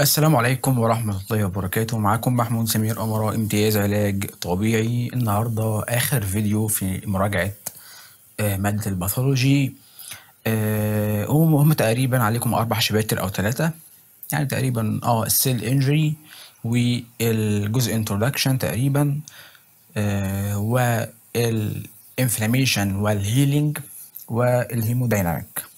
السلام عليكم ورحمة الله وبركاته معاكم محمود سمير أمراء امتياز علاج طبيعي النهاردة آخر فيديو في مراجعة آه، مادة الباثولوجي آه، هم تقريبا عليكم أربع شباتر أو ثلاثة يعني تقريبا اه السيل انجري والجزء انتروداكشن تقريبا والانفلاميشن والهيلينج والهيمودايناميك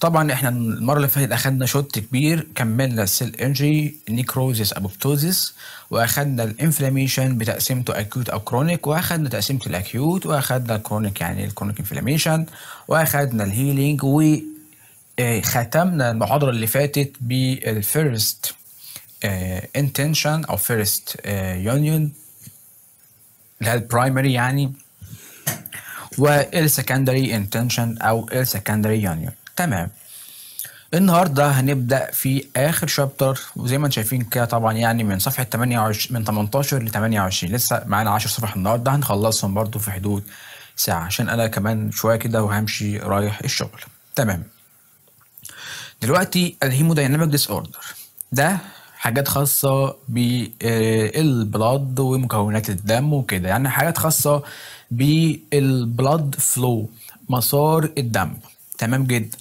طبعا احنا المره اللي فاتت اخدنا شوت كبير كملنا السيل انجري نيكروزيس ابوبتوزيس واخدنا الانفلاميشن بتقسيمته اكيوت او كرونيك واخدنا تقسيمه الاكيوت واخدنا الكرونيك يعني الكرونيك انفلاميشن واخدنا الهيلينج وختمنا آه، المحاضره اللي فاتت بالفيرست انتنشن آه، او فيرست يونيون آه، اللي هي البرايمري يعني والسكندري انتنشن او السكندري يونيون تمام النهارده هنبدا في اخر شابتر وزي ما انتم شايفين كده طبعا يعني من صفحه 28 من 18 ل 28 لسه معانا 10 صفح النهارده هنخلصهم برده في حدود ساعه عشان انا كمان شويه كده وهمشي رايح الشغل تمام دلوقتي الهيمودايناميك ديس اوردر ده حاجات خاصة بالبلاد آه، ومكونات الدم وكده يعني حاجات خاصة بالبلاد فلو مسار الدم تمام جدا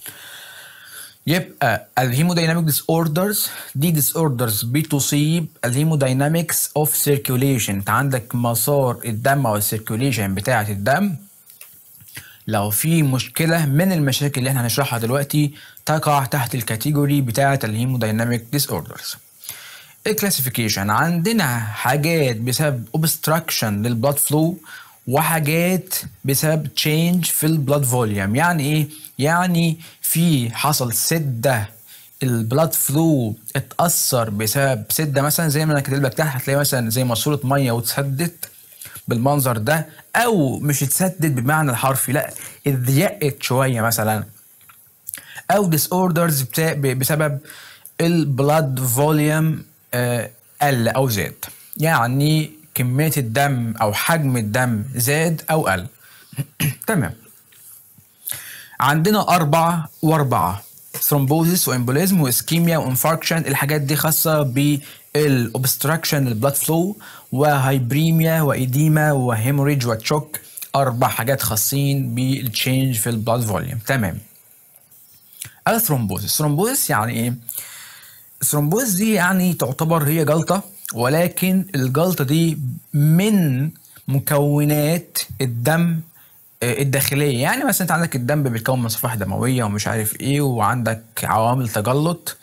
يبقى الهيموداينامك ديس اوردرز دي ديس اوردرز بتصيب الهيموداينامكس اوف سيركيوليشن انت عندك مسار الدم او السيركيوليشن بتاعه الدم لو في مشكله من المشاكل اللي احنا هنشرحها دلوقتي تقع تحت الكاتيجوري بتاعه الهيموداينامك ديس اوردرز الكلاسيفيكيشن عندنا حاجات بسبب اوبستراكشن للبلاد فلو وحاجات بسبب تشينج في البلاد فوليوم يعني ايه يعني في حصل سده البلاد فلو اتاثر بسبب سده مثلا زي ما انا كاتب لك تحت هتلاقي مثلا زي ماسوره ميه واتسدت بالمنظر ده او مش اتسدت بمعنى الحرفي لا اتضيقت شويه مثلا او ديس اوردرز بسبب البلاد آه، فوليوم قل او زاد يعني كميه الدم او حجم الدم زاد او قل تمام عندنا أربعة وأربعة ثرومبوزيس وامبوليزم واسكيميا وانفاركشن الحاجات دي خاصة بالاوبستراكشن البلاد فلو وهايبريميا وايديما وهيموريج وتشوك أربع حاجات خاصين بالتشينج في البلاد فوليوم تمام الثرومبوزيس ثرومبوزيس يعني ايه؟ الثرومبوزيس دي يعني تعتبر هي جلطة ولكن الجلطة دي من مكونات الدم آه، الداخليه يعني مثلا انت عندك الدم بيتكون من صفائح دمويه ومش عارف ايه وعندك عوامل تجلط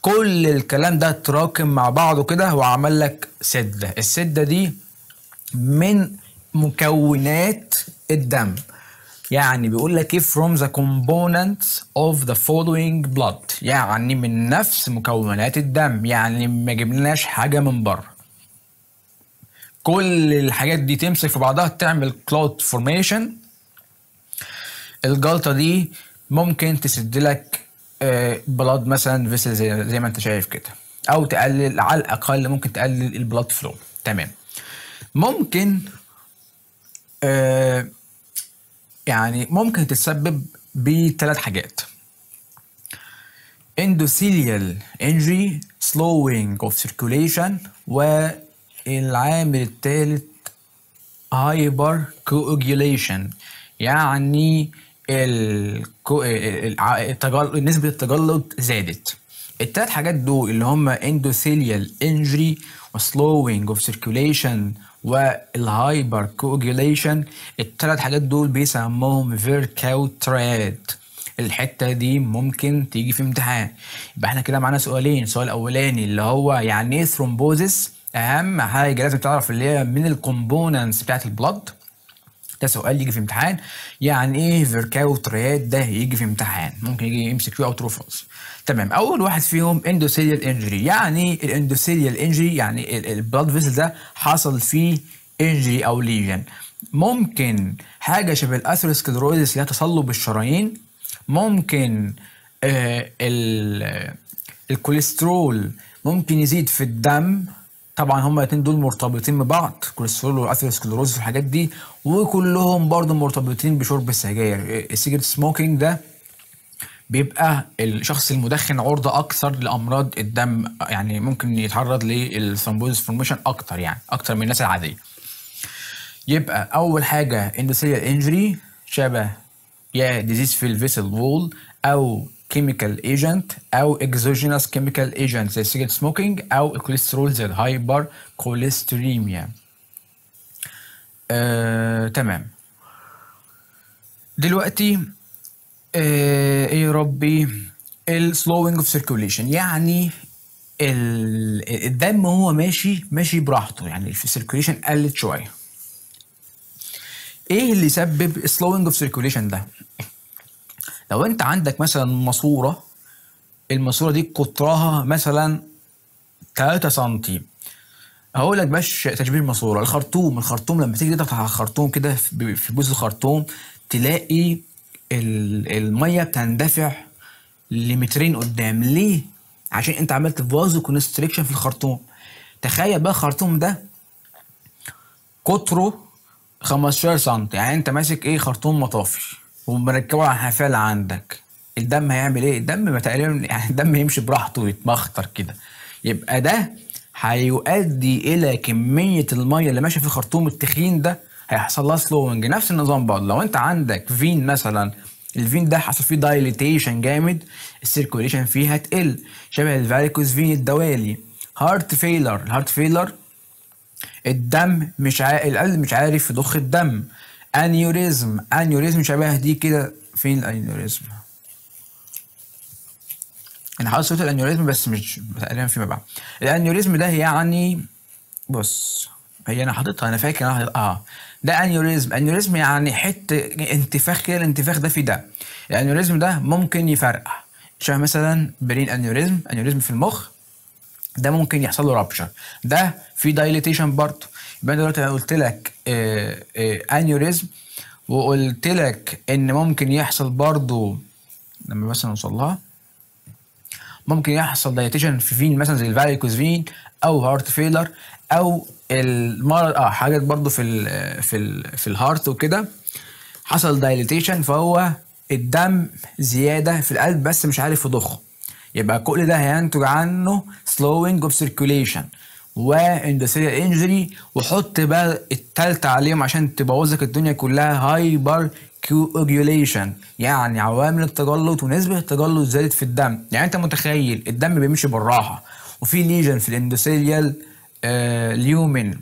كل الكلام ده تراكم مع بعضه كده وعمل لك سده السده دي من مكونات الدم يعني بيقول لك ايه from the components of the following blood يعني من نفس مكونات الدم يعني ما جبناش حاجه من بره كل الحاجات دي تمسك في بعضها تعمل كلاود فورميشن الجلطه دي ممكن تسد لك بلاد آه، مثلا فيسل زي, زي ما انت شايف كده او تقلل على الاقل ممكن تقلل البلاد فلو تمام ممكن آه، يعني ممكن تتسبب بثلاث حاجات endothelial injury slowing of circulation و العامل الثالث هايبر كوجيليشن يعني الكو... التجل... نسبة التجلط زادت التلات حاجات دول اللي هما endothelial injury وسلوينج of circulation والهايبر كوجيليشن التلات حاجات دول بيسموهم فيركاوترات الحته دي ممكن تيجي في امتحان يبقى احنا كده معانا سؤالين السؤال الاولاني اللي هو يعني ايه ثرومبوزس اهم حاجه لازم تعرف اللي هي من الكومبوننتس بتاعت البلد ده سؤال يجي في امتحان يعني ايه فيركاو تريات ده يجي في امتحان ممكن يجي ام سي كيو او تروفلز تمام اول واحد فيهم اندوثيليال انجري يعني الاندوثيليال انجري يعني البلد فيسل ده حصل فيه انجري او ليجن ممكن حاجه شبه الاثيروسكلروزس اللي هي تصلب الشرايين ممكن آه الكوليسترول ممكن يزيد في الدم طبعا هما الاثنين دول مرتبطين ببعض كوليسترول واثيروسكلروز والحاجات دي وكلهم برضه مرتبطين بشرب السجاير السيجرت سموكينج ده بيبقى الشخص المدخن عرضة أكثر لأمراض الدم يعني ممكن يتعرض للثرومبوزس فورميشن أكتر يعني أكتر من الناس العادية. يبقى أول حاجة اندوثيال انجري شبه يا ديزيز في الفيسل وول أو كيميكال ايجنت او اكزوجينس كيميكال ايجنت زي سيجرت سموكينج او الكوليسترول زي الهايبر كوليستريميا آه، تمام دلوقتي آه، ايه يا ربي السلوينج اوف سيركوليشن يعني الدم هو ماشي ماشي براحته يعني السيركوليشن قلت شويه ايه اللي سبب السلوينج اوف سيركوليشن ده لو انت عندك مثلا ماسوره الماسوره دي قطرها مثلا 3 سم هقول لك باش تشبيه الماسوره الخرطوم الخرطوم لما تيجي تقطع على الخرطوم كده في جزء الخرطوم تلاقي الميه بتندفع لمترين قدام ليه عشان انت عملت فازو كونستريكشن في الخرطوم تخيل بقى الخرطوم ده قطره 15 سم يعني انت ماسك ايه خرطوم مطافي على حفال عندك الدم هيعمل ايه الدم ما تقريبا يعني الدم يمشي براحته ويتمخطر كده يبقى ده هيؤدي الى كميه الميه اللي ماشيه في الخرطوم التخين ده هيحصل لها سلوينج نفس النظام برضه لو انت عندك فين مثلا الفين ده حصل فيه دايليتيشن جامد السيركوليشن فيه هتقل شبه الفاريكوز فين الدوالي هارت فيلر الهارت فيلر الدم مش عارف القلب مش عارف يضخ الدم انيوريزم انيوريزم شبه دي كده فين الانيوريزم انا حاطط صوره الانيوريزم بس مش تقريبا فيما بعد الانيوريزم ده يعني بص هي انا حاططها انا فاكر اه ده انيوريزم انيوريزم يعني حته انتفاخ كده الانتفاخ ده في ده الانيوريزم ده ممكن يفرقع شبه مثلا برين انيوريزم انيوريزم في المخ ده ممكن يحصل له رابشر ده في دايليتيشن برضه يبقى انا دلوقتي قلت لك انيوريزم آه، آه، وقلت لك ان ممكن يحصل برضو لما مثلا نوصل لها ممكن يحصل دايتيشن في فين مثلا زي الفاليكوز فين او هارت فيلر او المرض اه حاجات برضو في الـ في الـ في الهارت وكده حصل دايليتيشن فهو الدم زياده في القلب بس مش عارف يضخه يبقى كل ده هينتج عنه سلوينج اوف سيركيوليشن واندوثيريال انجري وحط بقى التالتة عليهم عشان تبوظك الدنيا كلها هايبر كواجيوليشن يعني عوامل التجلط ونسبة التجلط زادت في الدم يعني انت متخيل الدم بيمشي بالراحة وفي ليجن في الاندوثيريال آه، ليومن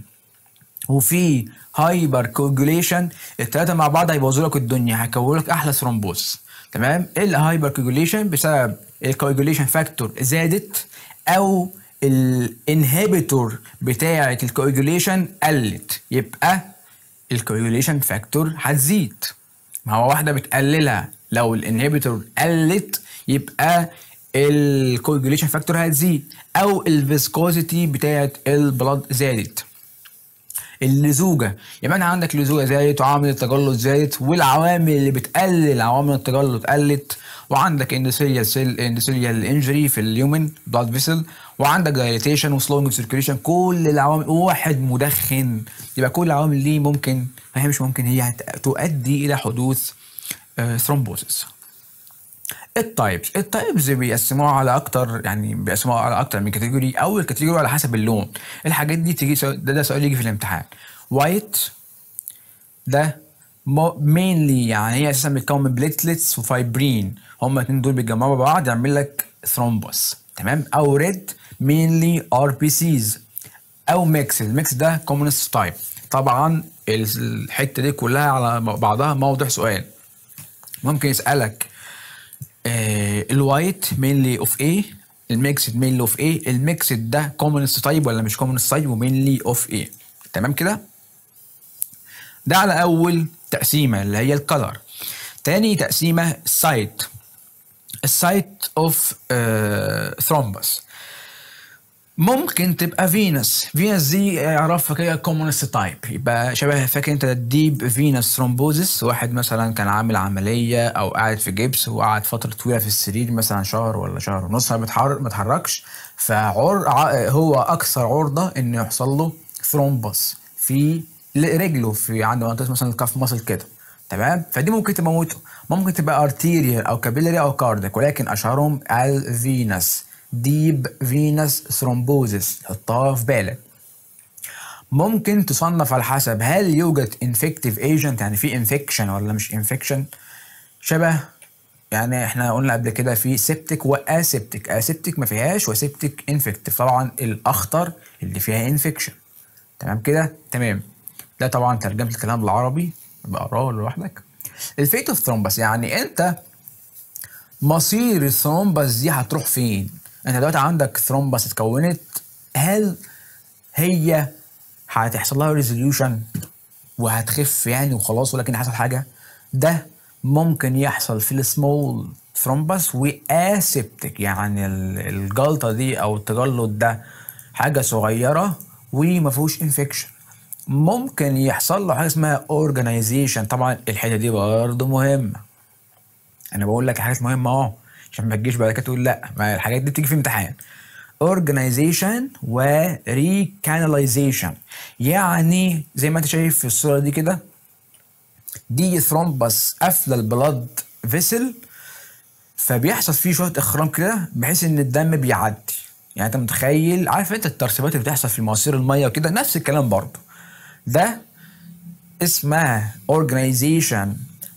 وفي هايبر كواجيوليشن التلاتة مع بعض هيبوظوا لك الدنيا هيكون لك احلى ثرومبوس تمام الهايبر كواجيوليشن بسبب الكوجيوليشن فاكتور زادت او الانهبيتور بتاعه الكوجوليشن قلت يبقى الكوجوليشن فاكتور هتزيد ما هو واحده بتقللها لو الانهبيتور قلت يبقى الكوجوليشن فاكتور هتزيد او الفيسكوزيتي بتاعه البلد زادت اللزوجه يبقى انا عندك لزوجه زادت وعوامل التجلط زادت والعوامل اللي بتقلل عوامل التجلط قلت وعندك اندوثيليال سيل اندوثيليال انجري في اليومن بلاد فيسل وعندك دايليتيشن وسلونج سيركيليشن كل العوامل واحد مدخن يبقى كل العوامل دي ممكن هي مش ممكن هي تؤدي الى حدوث ثرومبوزس التايبس التايبس بيقسموها على اكتر يعني بيقسموها على اكتر من كاتيجوري اول كاتيجوري على حسب اللون الحاجات دي تيجي ده ده سؤال يجي في الامتحان وايت ده مينلي يعني هي اساسا بتتكون من بليتلتس وفايبرين هما الاثنين دول بيتجمعوا مع بعض يعمل لك ثرومبوس تمام او ريد مينلي ار بي سيز او ميكس الميكس ده كومونست تايب طبعا الحته دي كلها على بعضها موضح سؤال ممكن يسالك الوايت مينلي اوف ايه الميكسد مينلي اوف ايه الميكسد ده كومونست تايب ولا مش كومونست تايب ومينلي اوف ايه تمام كده ده على اول تقسيمه اللي هي الكلر تاني تقسيمه سايت السايت اوف ثرومبس ممكن تبقى فينس فينس دي اعرفها كده كومونست تايب يبقى شبه فاكر انت الديب فينس ثرومبوزس واحد مثلا كان عامل عمليه او قاعد في جبس وقعد فتره طويله في السرير مثلا شهر ولا شهر ونص ما بيتحركش فعر هو اكثر عرضه ان يحصل له ثرومبس في رجله في عنده منطقه مثلا كف مصل كده تمام فدي ممكن تموته ممكن تبقى ارتيريال او كابيلاري او كاردك ولكن اشهرهم الفينس ديب فينس ثرومبوزس حطها في بالك ممكن تصنف على حسب هل يوجد انفكتيف ايجنت يعني في انفكشن ولا مش انفكشن شبه يعني احنا قلنا قبل كده في سيبتك واسيبتك اسيبتك ما فيهاش وسيبتك انفكتيف طبعا الاخطر اللي فيها انفكشن تمام كده تمام ده طبعا ترجمه الكلام بالعربي بقراه لوحدك الفيت اوف ثرومبس يعني انت مصير الثرومبس دي هتروح فين انت دلوقتي عندك ثرومبس اتكونت هل هي هتحصل لها ريزوليوشن وهتخف يعني وخلاص ولكن حصل حاجه ده ممكن يحصل في السمول ثرومبس واسبتك يعني الجلطه دي او التجلط ده حاجه صغيره وما فيهوش انفكشن ممكن يحصل له حاجه اسمها اورجنايزيشن طبعا الحته دي برضه مهمه انا بقول لك حاجات مهمه اهو عشان ما تجيش بعد كده تقول لا ما الحاجات دي بتيجي في امتحان اورجنايزيشن وريكاناليزيشن يعني زي ما انت شايف في الصوره دي كده دي ثرومبس قافله البلاد فيسل فبيحصل فيه شويه اخرام كده بحيث ان الدم بيعدي يعني انت متخيل عارف انت الترسبات اللي بتحصل في مواسير الميه وكده نفس الكلام برضه ده اسمها organization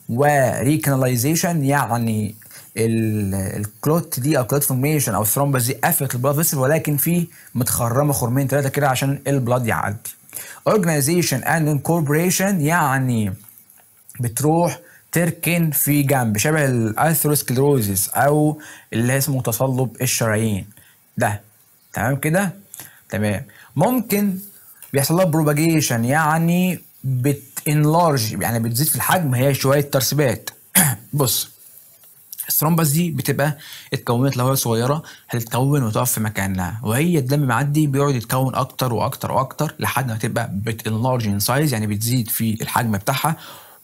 و recanalization يعني الكلوت دي او كلوت فورميشن او الثرومبس دي قفلت البلاد فيسل ولكن في متخرمه خرمين ثلاثه كده عشان البلاد يعدي. organization and incorporation يعني بتروح تركن في جنب شبه الارثروسكلروزيس او اللي اسمه تصلب الشرايين ده تمام كده تمام ممكن بيحصل لها بروباجيشن يعني بتنلارج يعني بتزيد في الحجم هي شويه ترسبات بص الثرومبس دي بتبقى اتكونت لو هي صغيره هتتكون وتقف في مكانها وهي الدم معدي بيقعد يتكون اكتر واكتر واكتر لحد ما تبقى بتنلارج ان سايز يعني بتزيد في الحجم بتاعها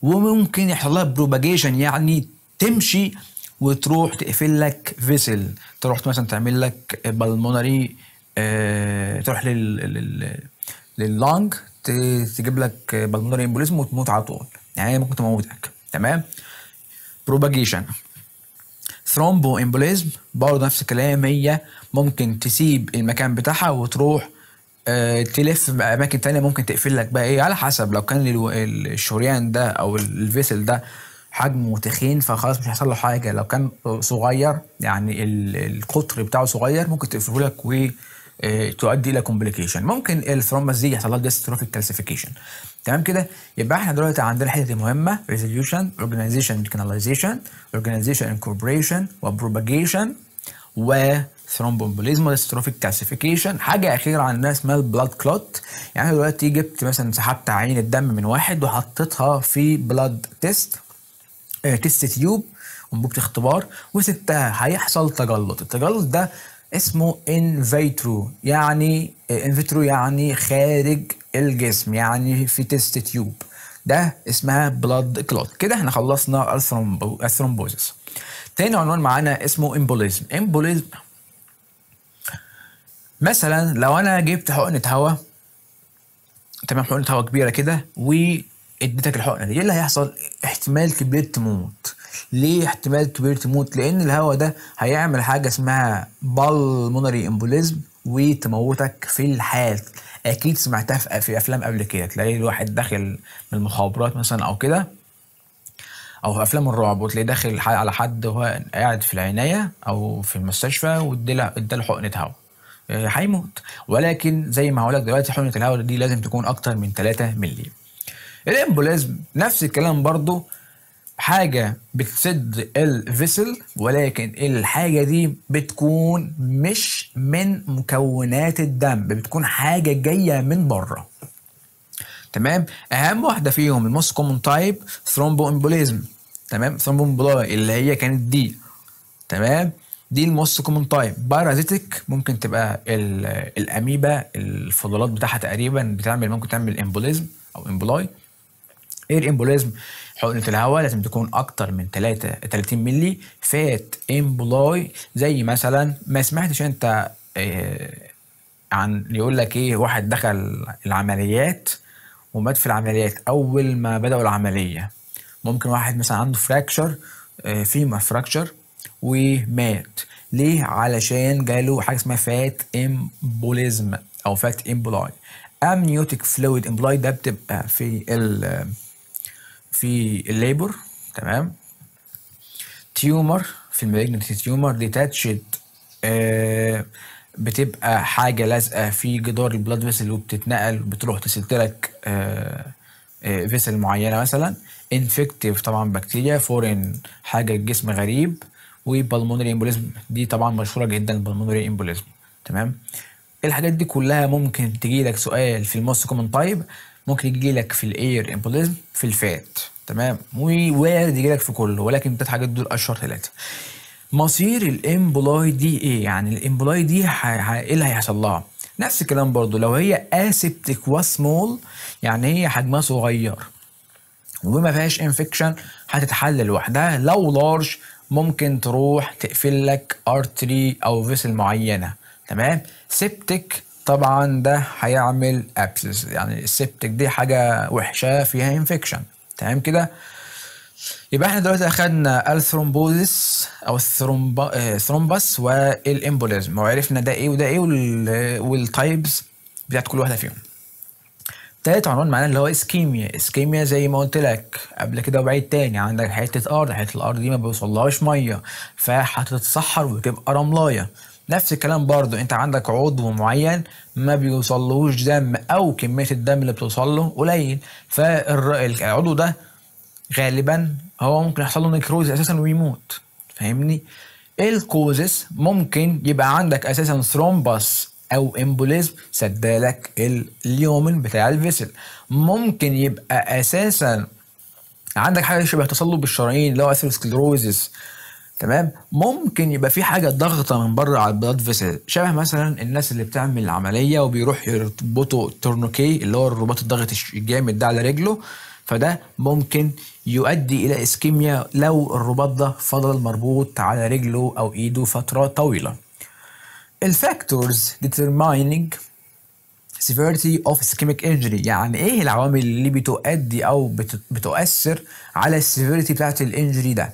وممكن يحصل لها بروباجيشن يعني تمشي وتروح تقفل لك فيسل تروح مثلا تعمل لك بالموناري اه تروح لل لللانج تجيب لك بالمونري امبوليزم وتموت على طول يعني هي ممكن تموتك تمام بروباجيشن ثرومبو امبوليزم برضه نفس الكلام هي ممكن تسيب المكان بتاعها وتروح آه، تلف اماكن تانية ممكن تقفل لك بقى ايه على حسب لو كان الشريان ده او الفيسل ده حجمه تخين فخلاص مش هيحصل له حاجه لو كان صغير يعني القطر بتاعه صغير ممكن تقفله لك آه، تؤدي الى كومبليكيشن ممكن الثرومبس دي يحصل لها ديستروفيك كالسيفيكيشن تمام كده يبقى احنا دلوقتي عندنا حته مهمه ريزوليوشن اورجنايزيشن كاناليزيشن اورجنايزيشن انكوربريشن وبروباجيشن و ثرومبومبوليزم ديستروفيك كالسيفيكيشن حاجه اخيره عندنا اسمها البلاد كلوت يعني دلوقتي جبت مثلا سحبت عين الدم من واحد وحطيتها في بلاد تيست تيست تيوب انبوبه اختبار وسبتها هيحصل تجلط التجلط ده اسمه ان فيترو يعني ان فيترو يعني خارج الجسم يعني في تيست تيوب ده اسمها بلاد كلوت كده احنا خلصنا الثرومبوزيس تاني عنوان معانا اسمه امبوليزم امبوليزم مثلا لو انا جبت حقنه هواء تمام حقنه هواء كبيره كده واديتك الحقنه دي ايه اللي هيحصل احتمال كبير تموت ليه احتمال كبير تموت لان الهواء ده هيعمل حاجه اسمها بالمونري امبوليزم وتموتك في الحال اكيد سمعتها في افلام قبل كده تلاقي الواحد داخل من المخابرات مثلا او كده او في افلام الرعب وتلاقيه داخل على حد وهو قاعد في العنايه او في المستشفى واداله حقنه هواء آه، هيموت ولكن زي ما هقولك دلوقتي حقنه الهواء دي لازم تكون اكتر من 3 مللي الامبوليزم نفس الكلام برضو حاجة بتسد الفيسل ولكن الحاجة دي بتكون مش من مكونات الدم بتكون حاجة جاية من بره تمام أهم واحدة فيهم الموست كومون تايب ثرومبو امبوليزم تمام ثرومبو امبولاي اللي هي كانت دي تمام دي الموست كومون تايب بارازيتك ممكن تبقى الاميبا الفضلات بتاعها تقريبا بتعمل ممكن تعمل امبوليزم او امبولاي ايه الامبوليزم حقنه الهواء لازم تكون اكتر من 3 30 مللي فات امبلاي زي مثلا ما سمعتش انت آه، عن يقول لك ايه واحد دخل العمليات ومات في العمليات اول ما بداوا العمليه ممكن واحد مثلا عنده فراكشر فيما فراكشر ومات ليه علشان جاله حاجه اسمها فات امبوليزم او فات امبلاي امنيوتيك فلويد امبلاي ده بتبقى في ال في الليبر تمام تيومر في المالجنت تيومر ديتاتشد آه بتبقى حاجه لازقه في جدار البلاد فيسل وبتتنقل بتروح تسد لك فيسل آه، آه، معينه مثلا انفكتيف طبعا بكتيريا فورين حاجه الجسم غريب وبالمونري امبوليزم دي طبعا مشهوره جدا البالمونري امبوليزم تمام الحاجات دي كلها ممكن تجي لك سؤال في الموست كومن تايب ممكن يجي لك في الاير امبوليزم في الفات تمام ووارد يجي لك في كله ولكن التلات حاجات دول اشهر ثلاثه مصير الامبولاي دي ايه يعني الامبولاي دي ايه اللي هيحصل لها نفس الكلام برضو لو هي اسبتك وسمول يعني هي حجمها صغير وما فيهاش انفكشن هتتحل لوحدها لو لارج ممكن تروح تقفل لك ارتري او فيسل معينه تمام سبتك طبعا ده هيعمل ابسس يعني السبتك دي حاجه وحشه فيها انفكشن تمام كده يبقى احنا دلوقتي اخدنا الثرومبوزيس او الثرومبس آه، والامبوليزم وعرفنا ده ايه وده ايه والتايبز بتاعت كل واحده فيهم تالت عنوان معانا اللي هو اسكيميا اسكيميا زي ما قلت لك قبل كده وبعيد تاني عندك حته ارض حته الارض دي ما بيوصلهاش ميه فهتتصحر وتبقى رملايه نفس الكلام برضو انت عندك عضو معين ما بيوصلهوش دم او كميه الدم اللي بتوصل له قليل فالعضو ده غالبا هو ممكن يحصل له نكروز اساسا ويموت فاهمني الكوزس ممكن يبقى عندك اساسا ثرومبس او امبوليزم سدالك اليومن بتاع الفيسل ممكن يبقى اساسا عندك حاجه شبه تصلب الشرايين اللي هو اثيروسكلروزس تمام ممكن يبقى في حاجه ضغطه من بره على البلاد فيسل شبه مثلا الناس اللي بتعمل العمليه وبيروح يربطوا التورنوكي اللي هو الرباط الضغط الجامد ده على رجله فده ممكن يؤدي الى اسكيميا لو الرباط ده فضل مربوط على رجله او ايده فتره طويله الفاكتورز ديترمايننج severity of ischemic injury يعني ايه العوامل اللي بتؤدي او بتؤثر على السيفيريتي بتاعت الانجري ده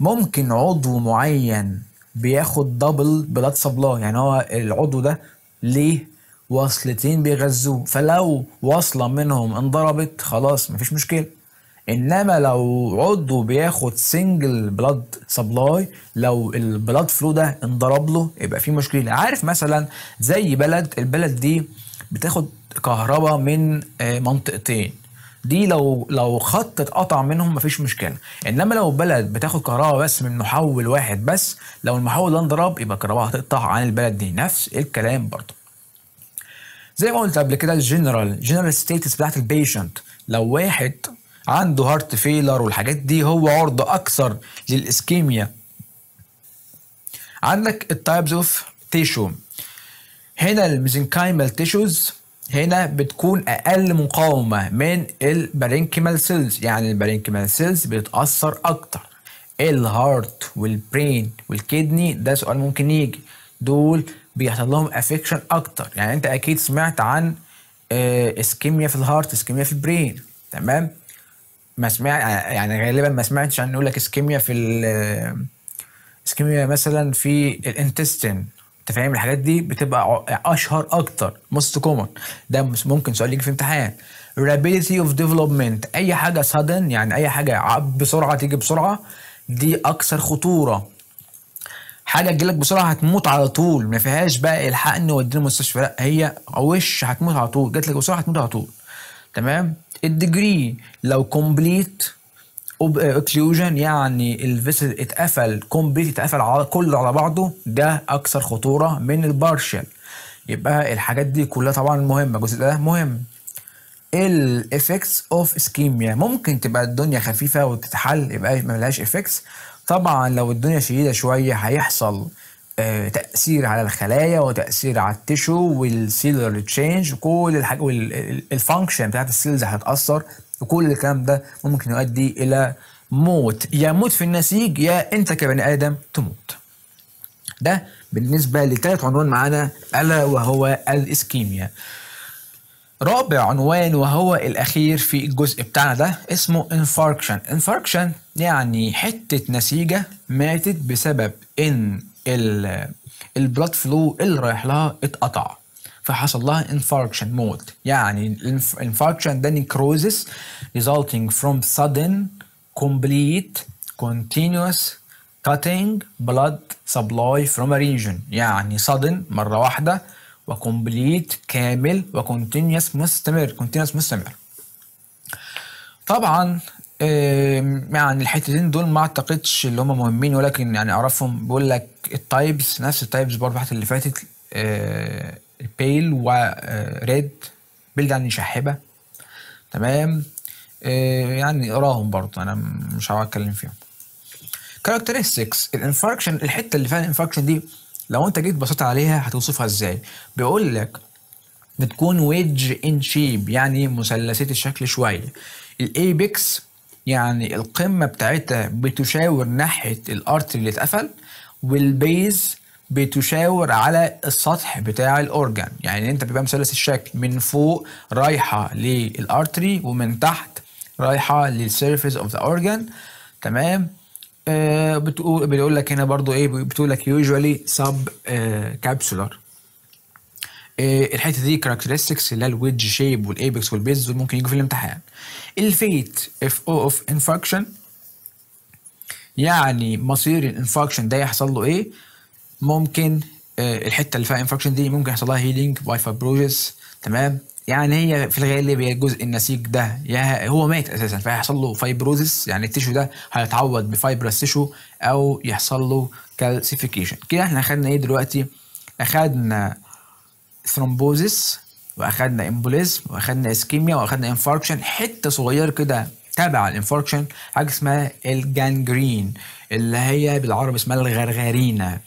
ممكن عضو معين بياخد دبل بلاد سبلاي يعني هو العضو ده ليه وصلتين بيغذوه فلو وصلة منهم انضربت خلاص مفيش مشكلة انما لو عضو بياخد سنجل بلاد سبلاي لو البلاد فلو ده انضرب له يبقى في مشكله عارف مثلا زي بلد البلد دي بتاخد كهرباء من آه، منطقتين دي لو لو خط اتقطع منهم مفيش مشكله انما لو بلد بتاخد كهرباء بس من محول واحد بس لو المحول ده انضرب يبقى الكهرباء هتقطع عن البلد دي نفس الكلام برضه زي ما قلت قبل كده الجنرال جنرال ستيتس بتاعت البيشنت لو واحد عنده هارت فيلر والحاجات دي هو عرضه اكثر للاسكيميا عندك التايبز اوف تيشو هنا الميزنكايمال تيشوز هنا بتكون اقل مقاومه من البارينكيمال سيلز يعني البارينكيمال سيلز بتتاثر اكتر الهارت والبرين والكدني ده سؤال ممكن يجي دول بيحصل لهم افكشن اكتر يعني انت اكيد سمعت عن اسكيميا آه، في الهارت اسكيميا في البرين تمام ما سمع يعني غالبا ما سمعتش عن يقول لك اسكيميا في اسكيميا آه، مثلا في الانتستين انت فاهم الحاجات دي بتبقى اشهر اكتر موست كومن ده ممكن سؤال يجي في امتحان rapidity of development اي حاجه سادن يعني اي حاجه بسرعه تيجي بسرعه دي اكثر خطوره حاجه تجيلك بسرعه هتموت على طول ما فيهاش بقى الحقني وديني المستشفى لا هي وش هتموت على طول جاتلك بسرعه هتموت على طول تمام الديجري لو كومبليت اوكلوجن آه، يعني الفيسل اتقفل كومبليت اتقفل على كل على بعضه ده اكثر خطوره من البارشل يبقى الحاجات دي كلها طبعا مهمه الجزء ده مهم الافكتس اوف اسكيميا ممكن تبقى الدنيا خفيفه وتتحل يبقى لهاش افكتس طبعا لو الدنيا شديده شويه هيحصل آه، تأثير على الخلايا وتأثير على التشو والسيلر تشينج وكل الحاجة والفانكشن بتاعت السيلز هتتأثر وكل الكلام ده ممكن يؤدي الى موت يا موت في النسيج يا انت كبني ادم تموت ده بالنسبه لثالث عنوان معانا الا وهو الاسكيميا رابع عنوان وهو الاخير في الجزء بتاعنا ده اسمه انفاركشن انفاركشن يعني حته نسيجه ماتت بسبب ان البلاد فلو اللي رايح لها اتقطع فحصل لها infarction موت يعني infarction ده necrosis resulting from sudden complete continuous cutting blood supply from a region يعني sudden مرة واحدة و complete كامل و continuous مستمر continuous مستمر طبعا يعني الحتتين دول ما اعتقدش اللي هم مهمين ولكن يعني اعرفهم بيقول لك التايبس نفس التايبس برضه اللي فاتت آه، بيل وريد آه، بيل يعني شاحبه تمام آه، يعني اقراهم برضه انا مش هقعد اتكلم فيهم كاركترستكس الانفراكشن الحته اللي فيها الانفراكشن دي لو انت جيت بصيت عليها هتوصفها ازاي بيقول لك بتكون ويدج ان شيب يعني مثلثات الشكل شويه الايبكس يعني القمه بتاعتها بتشاور ناحيه الارت اللي اتقفل والبيز بتشاور على السطح بتاع الاورجان يعني انت بيبقى مثلث الشكل من فوق رايحه للارتري ومن تحت رايحه للسيرفيس اوف ذا اورجان تمام آه بتقول بيقول لك هنا برضو ايه بتقول لك يوجوالي سب كابسولار الحته دي كاركترستكس اللي هي الويدج شيب والايبكس والبيز ممكن يجوا في الامتحان الفيت اف او اوف انفكشن يعني مصير الانفكشن ده يحصل له ايه ممكن آه، الحته اللي فيها انفكشن دي ممكن يحصل لها هيلينج باي فايبروجيس تمام يعني هي في الغالب الجزء النسيج ده يا هو مات اساسا فهيحصل له فايبروزيس يعني التيشو ده هيتعوض بفايبرس تشو او يحصل له كالسيفيكيشن كده احنا خدنا ايه دلوقتي اخدنا ثرومبوزيس واخدنا امبوليزم واخدنا اسكيميا واخدنا انفاركشن حته صغيره كده تابع الانفاركشن حاجه اسمها الجانجرين اللي هي بالعربي اسمها الغرغرينه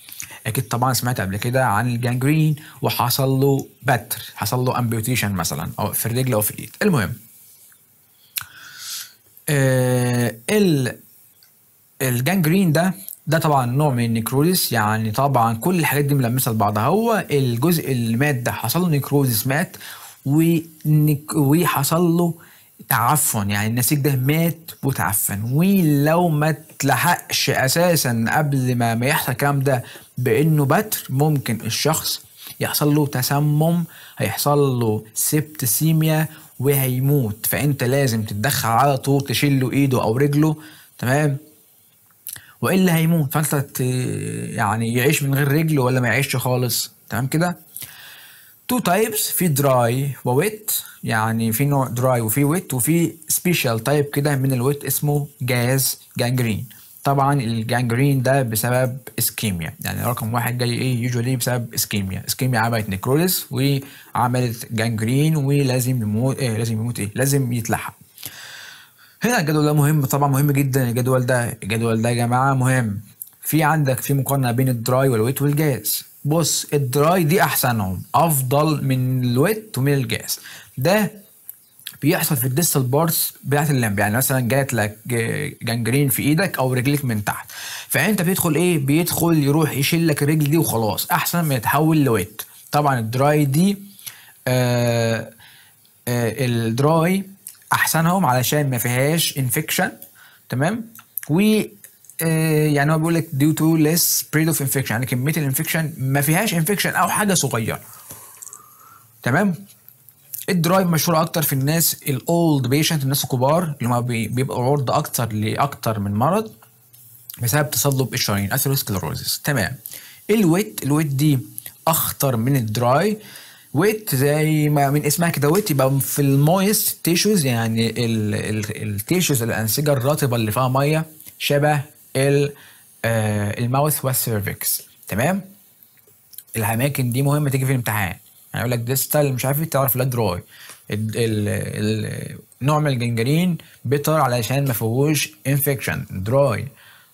اكيد طبعا سمعت قبل كده عن الجانجرين وحصل له بتر حصل له امبيوتيشن مثلا او في الرجل او في الايد المهم آه، ال الجانجرين ده ده طبعا نوع من النيكروزيس يعني طبعا كل الحاجات دي ملمسه لبعضها هو الجزء اللي مات ده حصل له نيكروزيس مات وحصل له تعفن يعني النسيج ده مات وتعفن ولو ما تلحقش اساسا قبل ما ما يحصل الكلام ده بانه بتر ممكن الشخص يحصل له تسمم هيحصل له سبتسيميا وهيموت فانت لازم تتدخل على طول تشيل له ايده او رجله تمام والا هيموت فانت يعني يعيش من غير رجله ولا ما يعيشش خالص تمام كده تو تايبس في دراي وويت يعني في نوع دراي وفي ويت وفي سبيشال تايب كده من الويت اسمه جاز جانجرين طبعا الجانجرين ده بسبب اسكيميا يعني رقم واحد جاي ايه يوجوالي بسبب اسكيميا اسكيميا عملت نكروزس وعملت جانجرين ولازم يموت ايه لازم يموت ايه لازم يتلحق هنا الجدول ده مهم طبعا مهم جدا الجدول ده الجدول ده يا جماعه مهم في عندك في مقارنه بين الدراي والويت والجاز بص الدراي دي احسنهم افضل من الويت ومن الجاز ده بيحصل في الديستال بارس بتاعت اللمب يعني مثلا جات لك جنجرين في ايدك او رجليك من تحت فانت بيدخل ايه بيدخل يروح يشيل لك الرجل دي وخلاص احسن ما يتحول لويت طبعا الدراي دي آآ آه، آآ آه، الدراي احسنهم علشان ما فيهاش انفكشن تمام و آه، يعني هو بيقول لك due to less spread of infection يعني كميه الانفكشن ما فيهاش انفكشن او حاجه صغيره تمام الدرايف مشهوره اكتر في الناس الاولد بيشنت الناس الكبار اللي هم بيبقوا عرضه اكتر لاكتر من مرض بسبب تصلب الشرايين اثيروسكلروزس تمام الويت الويت دي اخطر من الدراي ويت زي ما من اسمها كده ويت يبقى في المويست تيشوز يعني التيشوز الانسجه الرطبه اللي فيها ميه شبه آه، الماوث والسيرفكس تمام الاماكن دي مهمه تيجي في الامتحان يعني يقول لك ديستال مش عارف ايه تعرف لا دراي نوع من الجنجرين بيتر علشان ما فيهوش انفكشن دراي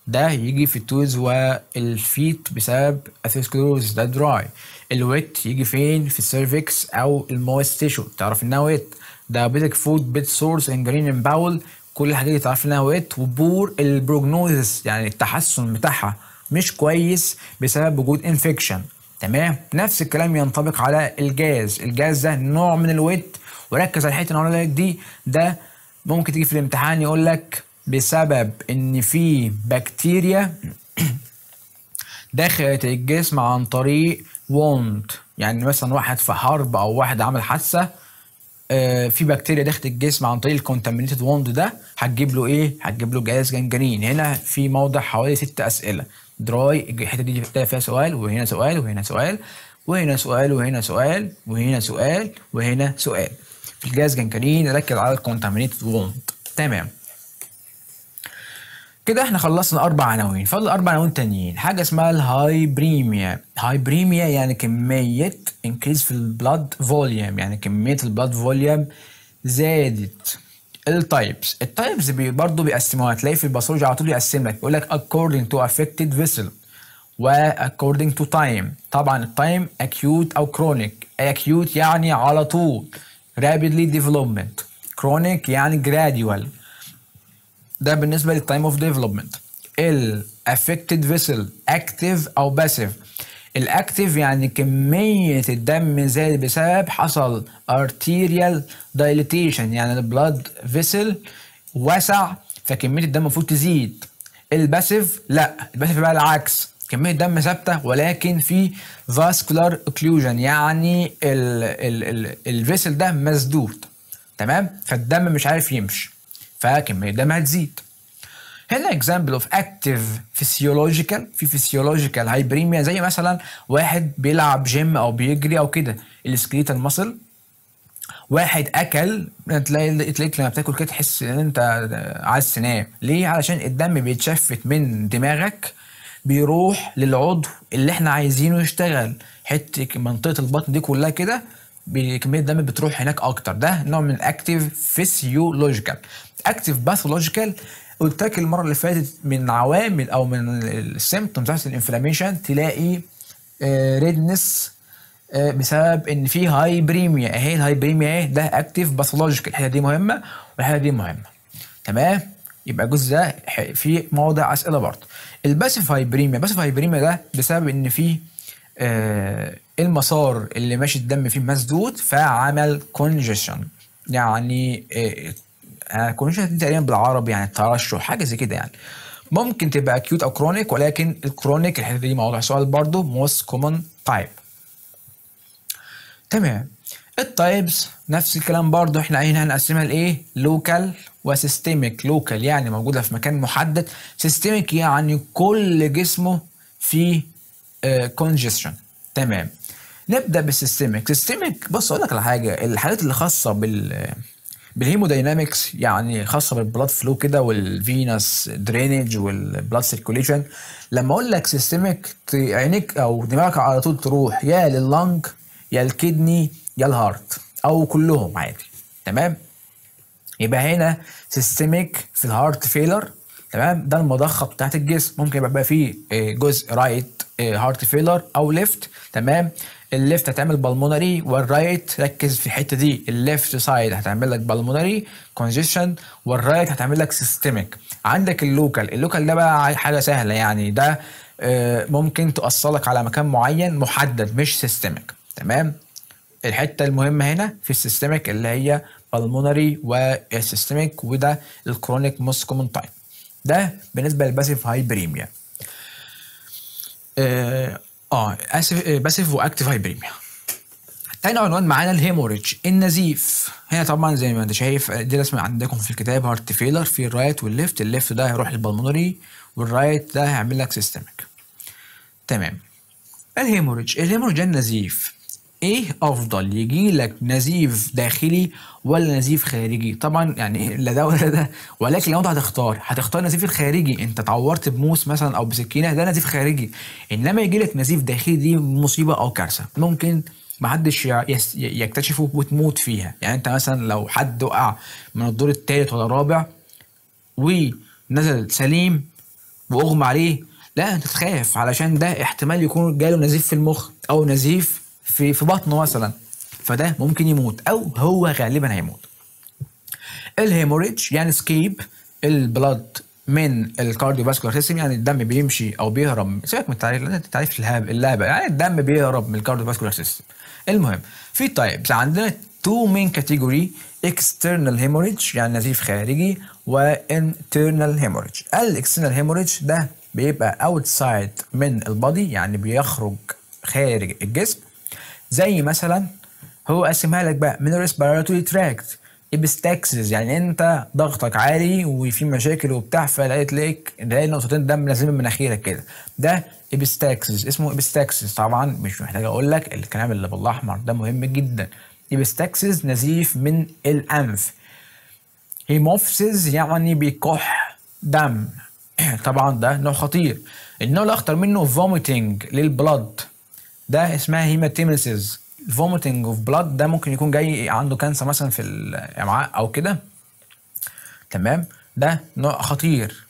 ده يجي في التوز والفيت بسبب اثيروسكلوز ده دراي الويت يجي فين في السيرفكس او المويست تيشو تعرف انها ويت ده بيتك فود بيت سورس انجرين ان باول كل الحاجات دي تعرف انها هوايات وبور البروجنوزس يعني التحسن بتاعها مش كويس بسبب وجود انفكشن تمام نفس الكلام ينطبق على الجاز الجاز ده نوع من الويت وركز على الحته اللي لك دي ده ممكن تيجي في الامتحان يقول لك بسبب ان في بكتيريا دخلت الجسم عن طريق ووند يعني مثلا واحد في حرب او واحد عمل حادثه آه، في بكتيريا داخل الجسم عن طريق الكونتامينيتد ووند ده هتجيب له ايه؟ هتجيب له جهاز جنجرين هنا في موضع حوالي ست اسئله دراي الحته دي فيها سؤال وهنا سؤال وهنا سؤال وهنا سؤال وهنا سؤال وهنا سؤال وهنا سؤال في الجهاز جنجرين ركز على الكونتامينيتد ووند تمام كده احنا خلصنا اربع عناوين فاضل اربع عناوين تانيين حاجه اسمها هاي بريميا يعني كميه انكريز في البلاد فوليوم يعني كميه البلاد فوليوم زادت التايبس التايبس بي برضه بيقسموها هتلاقي في الباثولوجي على طول يقسم لك يقول لك according to affected vessel و according to time طبعا التايم اكيوت او chronic اكيوت يعني على طول rapidly development chronic يعني gradual ده بالنسبه للتايم اوف ديفلوبمنت الافكتد فيسل اكتيف او باسيف الاكتيف يعني كميه الدم زادت بسبب حصل ارتيريال دايليتيشن يعني البلاد فيسل وسع فكميه الدم المفروض تزيد الباسيف لا الباسيف بقى العكس كميه الدم ثابته ولكن في فاسكولار اوكلوجن يعني الفيسل ده مسدود تمام فالدم مش عارف يمشي فكميه دمها هتزيد هنا اكزامبل اوف اكتيف فيسيولوجيكال في فيسيولوجيكال هايبريميا زي مثلا واحد بيلعب جيم او بيجري او كده السكليتال ماسل واحد اكل تلاقي تلاقيك لما بتاكل كده تحس ان انت عايز تنام ليه علشان الدم بيتشفت من دماغك بيروح للعضو اللي احنا عايزينه يشتغل حته منطقه البطن دي كلها كده بكميه دم بتروح هناك اكتر ده نوع من الاكتيف فيسيولوجيكال اكتيف باثولوجيكال قلت لك المره اللي فاتت من عوامل او من السيمبتومز بتاعت الانفلاميشن تلاقي ريدنس آه، آه، بسبب ان في بريميا اهي بريميا اهي ده اكتيف باثولوجيكال الحته دي مهمه والحته دي مهمه تمام يبقى الجزء ده في موضع اسئله برضه الباسيف هايبريميا باسيف هايبريميا ده بسبب ان في آه، المسار اللي ماشي الدم فيه مسدود فعمل كونجيشن يعني كونجيشن آه، آه، تقريبا بالعربي يعني ترشح حاجه زي كده يعني ممكن تبقى اكيوت او كرونيك ولكن الكرونيك الحته دي موضوع سؤال برضه موست كومن تايب تمام التايبس نفس الكلام برضه احنا عايزين هنقسمها لايه لوكال وسيستميك لوكال يعني موجوده في مكان محدد سيستميك يعني كل جسمه فيه كونجستشن آه، تمام نبدا بالسيستميك سيستميك بص اقول لك على حاجه الحاجات اللي خاصه بال بالهيموداينامكس يعني خاصه بالبلاد فلو كده والفينس درينج والبلاد سيركوليشن لما اقول لك سيستميك عينيك او دماغك على طول تروح يا لللنج يا الكدني يا الهارت او كلهم عادي تمام يبقى هنا سيستميك في الهارت فيلر تمام ده المضخه بتاعت الجسم ممكن يبقى فيه آه، جزء رايت هارت فيلر او ليفت تمام الليفت هتعمل بالمونري والرايت ركز في الحته دي الليفت سايد هتعمل لك بالمونري كونجيشن والرايت هتعمل لك سيستميك عندك اللوكال اللوكال ده بقى حاجه سهله يعني ده آه، ممكن توصلك على مكان معين محدد مش سيستميك تمام الحته المهمه هنا في السيستميك اللي هي بالمونري والسيستميك وده الكرونيك موست كومن تايب ده بالنسبه للباسيف آه، هايبريميا اه اسف آه، باسف واكتف هايبريميا تاني عنوان معانا الهيموريج النزيف هنا طبعا زي ما انت شايف آه، دي رسم عندكم في الكتاب هارت فيلر في الرايت والليفت الليفت ده هيروح للبلمونري والرايت ده هيعمل لك سيستمك تمام الهيموريج الهيموريج النزيف ايه افضل يجي لك نزيف داخلي ولا نزيف خارجي طبعا يعني لا ده ولا ده ولكن لو انت هتختار هتختار نزيف الخارجي انت اتعورت بموس مثلا او بسكينه ده نزيف خارجي انما يجي لك نزيف داخلي دي مصيبه او كارثه ممكن ما حدش يكتشفه وتموت فيها يعني انت مثلا لو حد وقع من الدور الثالث ولا الرابع ونزل سليم واغمى عليه لا انت تخاف علشان ده احتمال يكون جاله نزيف في المخ او نزيف في في بطنه مثلا فده ممكن يموت او هو غالبا هيموت الهيموريج يعني سكيب البلد من الكارديوفاسكولار سيستم يعني الدم بيمشي او بيهرب سيبك من التعريف التعريف الهاب اللعبه يعني الدم بيهرب من الكارديوفاسكولار سيستم المهم في تايبس عندنا تو مين كاتيجوري اكسترنال هيموريج يعني نزيف خارجي وانترنال هيموريج الاكسترنال هيموريج ده بيبقى اوتسايد من البادي يعني بيخرج خارج الجسم زي مثلا هو قسمها لك بقى من الريسبيراتوري تراكت ابستاكسس يعني انت ضغطك عالي وفي مشاكل وبتاع فلقيت ليك لقيت نقطتين دم لازم من مناخيرك كده ده ابستاكسس اسمه ابستاكسس طبعا مش محتاج اقول لك الكلام اللي بالاحمر ده مهم جدا ابستاكسس نزيف من الانف هيموفسز يعني بيكح دم طبعا ده نوع خطير النوع الاخطر منه فوميتنج للبلد ده اسمها هيماتيمسيز الفوميتنج اوف بلاد ده ممكن يكون جاي عنده كانسر مثلا في الامعاء او كده تمام ده نوع خطير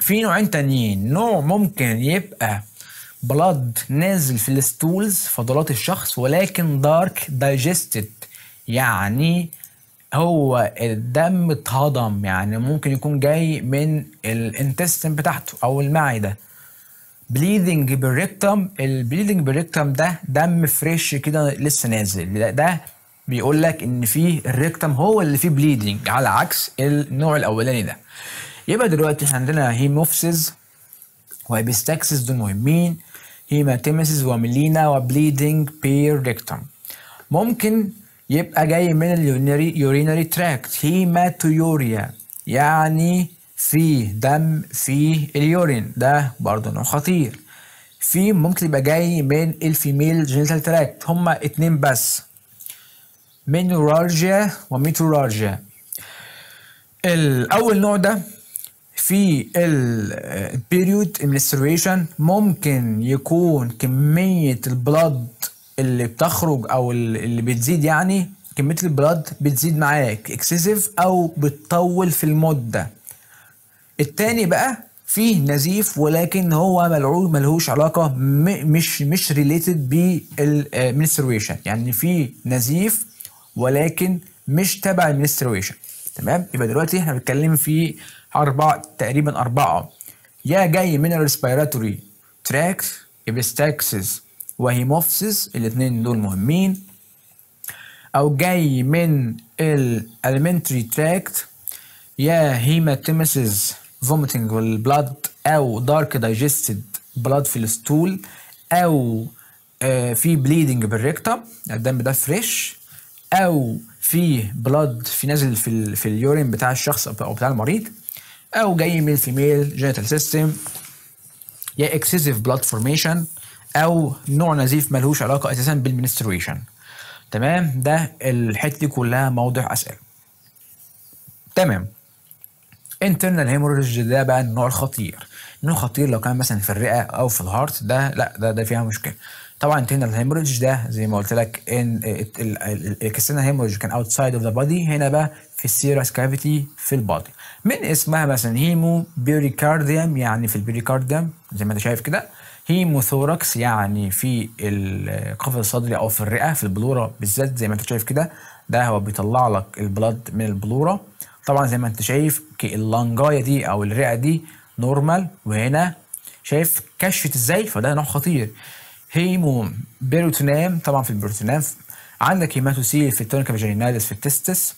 في نوعين تانيين نوع ممكن يبقى بلاد نازل في الستولز فضلات الشخص ولكن دارك دايجستد يعني هو الدم اتهضم يعني ممكن يكون جاي من الانتستين بتاعته او المعده بليدنج بالريكتم البليدنج بالريكتم ده دم فريش كده لسه نازل ده بيقول لك ان فيه الريكتم هو اللي فيه بليدنج على عكس النوع الاولاني ده يبقى دلوقتي احنا عندنا هيموفسيز وهيبستاكسس دول مهمين هيماتيمسيس وميلينا وبليدنج بير ريكتم ممكن يبقى جاي من اليورينري تراكت هيماتيوريا يعني في دم في اليورين ده برضه نوع خطير في ممكن يبقى جاي من الفيميل جينيتال تراكت هما اتنين بس منورالجيا وميتورالجيا الاول نوع ده في البيريود امنستريشن آه، ممكن يكون كمية البلد اللي بتخرج او اللي بتزيد يعني كمية البلد بتزيد معاك اكسسيف او بتطول في المدة التاني بقى فيه نزيف ولكن هو ملعوب ملهوش علاقه مش مش ريليتد بالمنسترويشن آه، يعني في نزيف ولكن مش تبع المنسترويشن تمام يبقى دلوقتي احنا بنتكلم في اربعه تقريبا اربعه يا جاي من الريسبيراتوري تراكت ابستاكسس وهيموفسس الاثنين دول مهمين او جاي من الالمنتري تراكت يا هيماتيمسس فوميتنج بالبلاد او دارك دايجستد بلاد في الستول او آه، في بليدنج بالريكتم الدم ده فريش او في بلاد في نازل في, في اليورين بتاع الشخص او بتاع المريض او جاي من الفيميل جينيتال سيستم يا اكسسيف بلاد فورميشن او نوع نزيف ملهوش علاقه اساسا بالمنستريشن تمام ده الحته دي كلها موضع اسئله تمام انترنال hemorrhage ده بقى النوع الخطير نوع خطير لو كان مثلا في الرئه او في الهارت ده لا ده ده فيها مشكله طبعا انترنال hemorrhage ده زي ما قلت لك ان external hemorrhage كان outside of اوف ذا هنا بقى في السيرس كافيتي في البادي من اسمها مثلا هيمو بيريكارديم يعني في البيريكارديم زي ما انت شايف كده هيموثوركس يعني في القفص الصدري او في الرئه في البلوره بالذات زي ما انت شايف كده ده هو بيطلع لك البلد من البلوره طبعا زي ما انت شايف اللنجايه دي او الرئه دي نورمال وهنا شايف كشفت ازاي فده نوع خطير هيموم بيروتونام طبعا في البيروتونام عندك هيماتوسيل في التونيكا فاجيناليس في التستس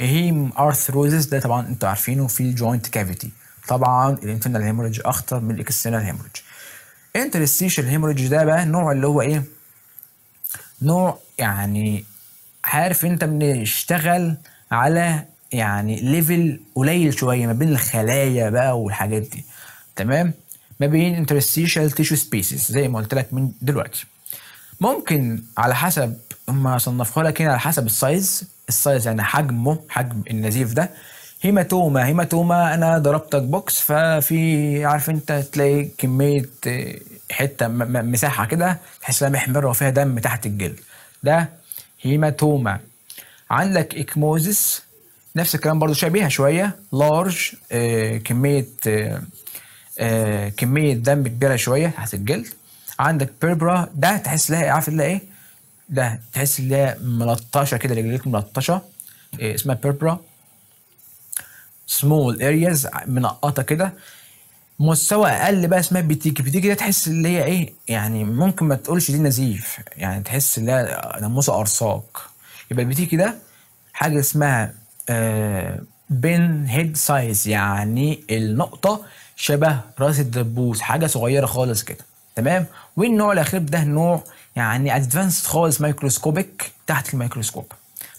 هيم ارثروزس ده طبعا انتوا عارفينه في الجوينت كافيتي طبعا الانترنال هيموريدج اخطر من الاكسترنال هيموريدج انترستيشال هيموريدج ده بقى النوع اللي هو ايه نوع يعني عارف انت بنشتغل على يعني ليفل قليل شويه ما بين الخلايا بقى والحاجات دي تمام ما بين انترستيشال تيشو سبيسز زي ما قلت لك من دلوقتي ممكن على حسب هم صنفوها لك هنا على حسب السايز السايز يعني حجمه حجم النزيف ده هيماتوما هيماتوما انا ضربتك بوكس ففي عارف انت تلاقي كميه آه، حته مساحه كده تحس انها محمره وفيها دم تحت الجلد ده هيماتوما عندك اكموزس نفس الكلام برضو شبيهه شويه لارج آه، كميه آه، آه، كميه دم كبيره شويه تحت الجلد عندك بيربرا ده تحس لها عارف لها ايه ده تحس ان هي ملطشه كده رجليك ملطشه اسمها بيربرا سمول ارياز منقطه كده مستوى اقل بقى اسمها بيتيكي بيتيكي ده تحس اللي هي ايه يعني ممكن ما تقولش دي نزيف يعني تحس ان هي ناموسه ارصاق يبقى البيتيكي ده حاجه اسمها آه، بين هيد سايز يعني النقطة شبه راس الدبوس حاجة صغيرة خالص كده تمام والنوع الأخير ده نوع يعني ادفانسد خالص مايكروسكوبيك تحت الميكروسكوب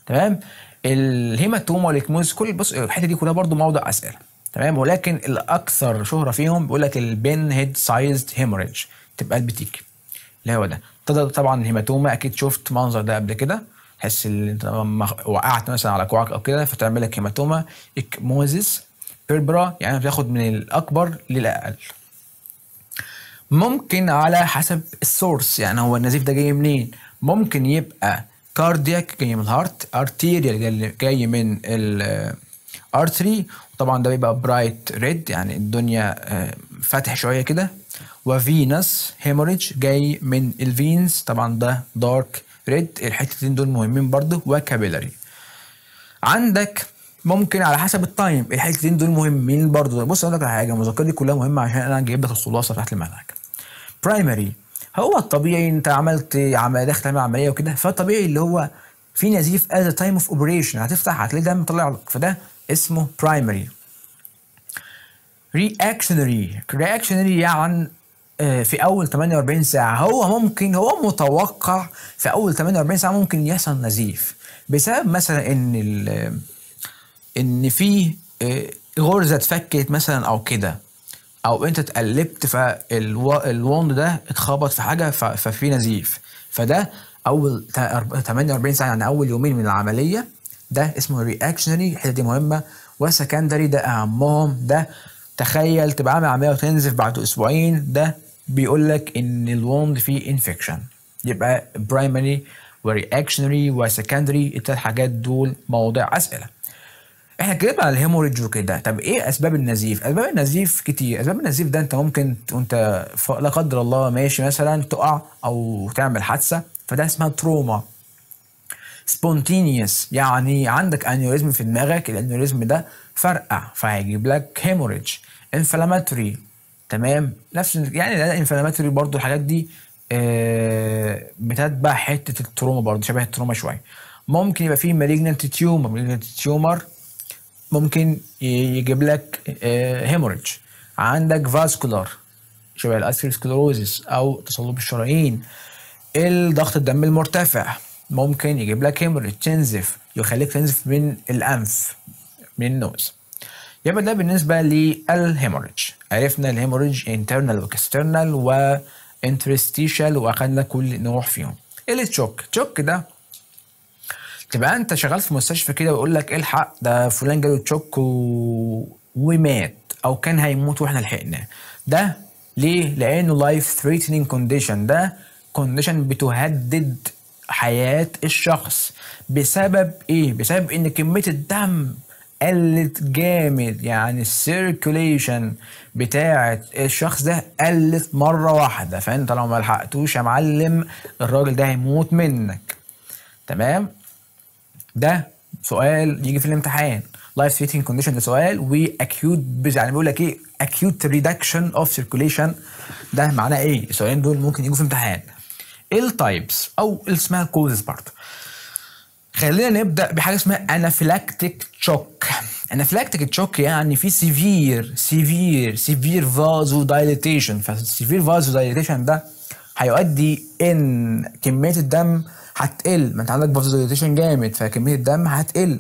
تمام الهيماتوما كل بص الحتة دي كلها برضو موضع أسئلة تمام ولكن الأكثر شهرة فيهم بيقول لك البين هيد سايزد هيموريدج تبقى البتيك اللي هو ده طبعا الهيماتوما أكيد شفت منظر ده قبل كده تحس ان انت وقعت مثلا على كوعك او كده فتعمل لك هيماتوما اكموزيس بيربرا يعني بتاخد من الاكبر للاقل ممكن على حسب السورس يعني هو النزيف ده جاي منين ممكن يبقى كاردياك جاي من الهارت ارتيريال جاي من الارتري طبعا ده بيبقى برايت ريد يعني الدنيا آه، فاتح شويه كده وفينس هيموريج جاي من الفينز طبعا ده دارك ريد الحتتين دول مهمين برضه وكابيلاري عندك ممكن على حسب التايم الحتتين دول مهمين برضه بص اقول لك على حاجه المذكرات دي كلها مهمه عشان انا جايب لك الخلاصه بتاعت المنهج برايمري هو الطبيعي انت عملت عمليه داخل تعمل عمليه وكده فالطبيعي اللي هو في نزيف از تايم اوف اوبريشن هتفتح هتلاقي دم طلع لك فده اسمه برايمري رياكشنري رياكشنري يعني آه، في اول 48 ساعه هو ممكن هو متوقع في اول 48 ساعه ممكن يحصل نزيف بسبب مثلا ان ان في آه، غرزه اتفكت مثلا او كده او انت اتقلبت فالوند ده اتخبط في حاجه ففي نزيف فده اول 48 ساعه يعني اول يومين من العمليه ده اسمه رياكشنري الحته دي مهمه وسكندري ده اهمهم ده تخيل تبقى عامل عمليه وتنزف بعد اسبوعين ده بيقول لك ان الوند فيه انفكشن يبقى برايمري ورياكشنري وسكندري الثلاث حاجات دول مواضيع اسئله احنا اتكلمنا على الهيموريدج وكده طب ايه اسباب النزيف اسباب النزيف كتير اسباب النزيف ده انت ممكن وانت لا قدر الله ماشي مثلا تقع او تعمل حادثه فده اسمها تروما سبونتينيوس يعني عندك انيوريزم في دماغك الانيوريزم ده فرقع فهيجيب لك هيموريدج انفلاماتوري تمام نفس يعني الانفلاماتوري برضو الحاجات دي آه، بتتبع حته التروما برضو شبه التروما شويه ممكن يبقى فيه مالجنت تيومر مالجنت تيومر ممكن يجيب لك هيموريج آه، عندك فاسكولار شبه الاسكلروزيس او تصلب الشرايين الضغط الدم المرتفع ممكن يجيب لك هيموريج تنزف يخليك تنزف من الانف من النوز يبقى ده بالنسبه للهيموريج عرفنا الهيموريج انترنال واكسترنال وانترستيشال واخدنا كل نوع فيهم ايه التشوك تشوك ده تبقى انت شغال في مستشفى كده ويقول لك إيه الحق ده فلان جاله تشوك و... ومات او كان هيموت واحنا لحقناه ده ليه لانه لايف ثريتنينج كونديشن ده كونديشن بتهدد حياه الشخص بسبب ايه بسبب ان كميه الدم قلت جامد يعني السيركوليشن بتاعه الشخص ده قلت مره واحده فانت لو ما لحقتوش يا معلم الراجل ده هيموت منك تمام ده سؤال يجي في الامتحان لايف سيتنج كونديشن ده سؤال واكيوت يعني بيقول لك ايه اكيوت ريدكشن اوف سيركوليشن ده معناه ايه السؤالين دول ممكن يجوا في امتحان التايبس او اسمها الكوزز برضه خلينا نبدا بحاجه اسمها انافلاكتيك تشوك انافلاكتيك تشوك يعني في سيفير سيفير سيفير فازو دايليتيشن فالسيفير فازو دايليتيشن ده هيؤدي ان كميه الدم هتقل ما انت عندك فازو دايليتيشن جامد فكميه الدم هتقل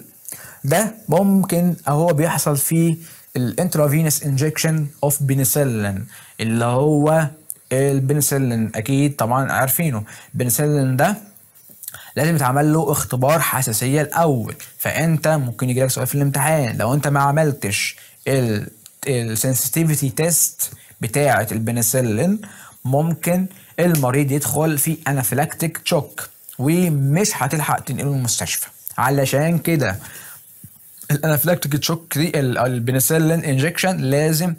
ده ممكن هو بيحصل في الانترافينس انجكشن اوف بنسلين اللي هو البنسلين اكيد طبعا عارفينه بنسلين ده لازم يتعمل له اختبار حساسيه الاول فانت ممكن يجي لك سؤال في الامتحان لو انت ما عملتش السنسيتيفيتي تيست بتاعه البنسلين ممكن المريض يدخل في انافيلاكتيك شوك ومش هتلحق تنقله المستشفى علشان كده الانافلاكتيك شوك دي البنسلين انجكشن لازم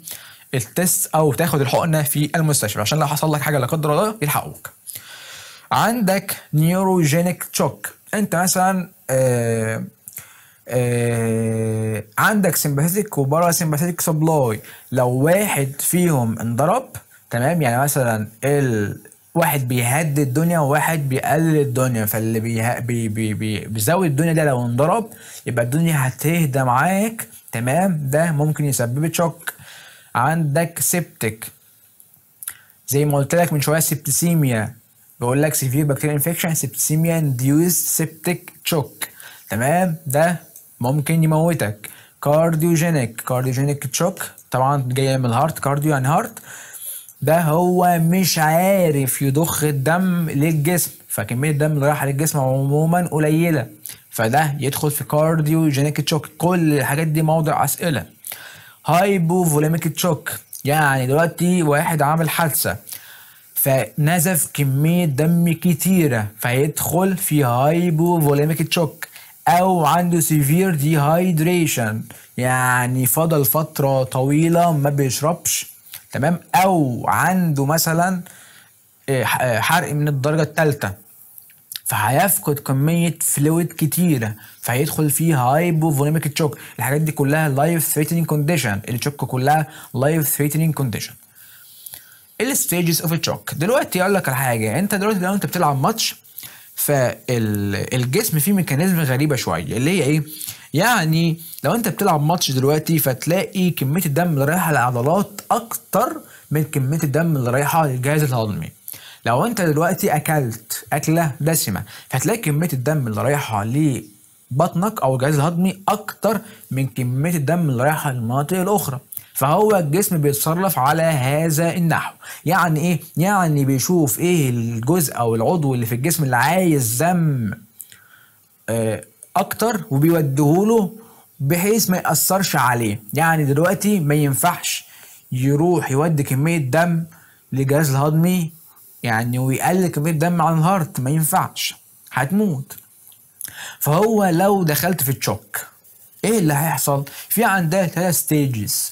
التست او تاخد الحقنه في المستشفى عشان لو حصل لك حاجه لا قدر الله يلحقوك عندك نيوروجينيك تشوك انت مثلا آه آه عندك سمباثيك وبارا سمباثيك سبلاي لو واحد فيهم انضرب تمام يعني مثلا ال واحد بيهدد الدنيا وواحد بيقلل الدنيا فاللي بيه... بي... بي... بي... بيزود الدنيا ده لو انضرب يبقى الدنيا هتهدى معاك تمام ده ممكن يسبب شوك عندك سبتك زي ما قلت لك من شويه سبتسيميا بيقول لك سيفير بكتيريا انفكشن سيبسيميا ديوز سيبتيك تشوك تمام ده ممكن يموتك كارديوجينيك كارديوجينيك تشوك طبعا جايه من الهارت كارديو يعني هارت ده هو مش عارف يضخ الدم للجسم فكميه الدم اللي رايحه للجسم عموما قليله فده يدخل في كارديوجينيك تشوك كل الحاجات دي موضع اسئله هايبو فوليميك تشوك يعني دلوقتي واحد عامل حادثه فنزف كمية دم كتيرة فيدخل في هايبوفوليميك تشوك أو عنده سيفير ديهايدريشن يعني فضل فترة طويلة ما بيشربش تمام أو عنده مثلا آه، آه، حرق من الدرجة التالتة فهيفقد كمية فلويد كتيرة فهيدخل هايبو هايبوفوليميك تشوك الحاجات دي كلها لايف ثريتنينج كونديشن التشوك كلها لايف ثريتنينج كونديشن الستيجز اوف التشوك دلوقتي اقول لك على حاجه انت دلوقتي لو انت بتلعب ماتش فالجسم فيه ميكانيزم غريبه شويه اللي هي ايه يعني لو انت بتلعب ماتش دلوقتي فتلاقي كميه الدم اللي رايحه للعضلات اكتر من كميه الدم اللي رايحه للجهاز الهضمي لو انت دلوقتي اكلت اكله دسمه فتلاقي كميه الدم اللي رايحه لبطنك او الجهاز الهضمي اكتر من كميه الدم اللي رايحه للمناطق الاخرى فهو الجسم بيتصرف على هذا النحو يعني ايه يعني بيشوف ايه الجزء او العضو اللي في الجسم اللي عايز دم آه، اكتر وبيوديهوله بحيث ما ياثرش عليه يعني دلوقتي ما ينفعش يروح يودي كميه دم للجهاز الهضمي يعني ويقلل كميه دم عن الهارت ما ينفعش هتموت فهو لو دخلت في تشوك ايه اللي هيحصل في عندها ثلاث ستيجز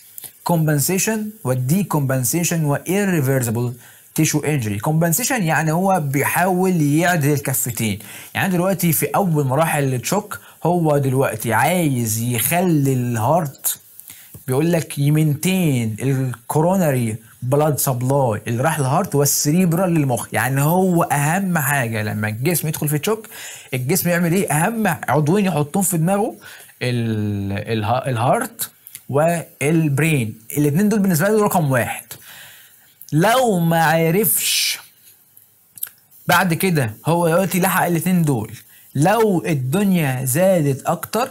كومبنسيشن والدي كومبنسيشن وايرفيرسبل تيشو انجري كومبنسيشن يعني هو بيحاول يعدل الكفتين يعني دلوقتي في اول مراحل التشوك هو دلوقتي عايز يخلي الهارت بيقول لك يمنتين الكوروناري بلاد سبلاي اللي راح للهارت والسريبرال للمخ يعني هو اهم حاجه لما الجسم يدخل في تشوك الجسم يعمل ايه اهم عضوين يحطهم في دماغه الهارت والبرين الاثنين دول بالنسبه لي رقم واحد لو ما عرفش بعد كده هو دلوقتي لحق الاثنين دول لو الدنيا زادت اكتر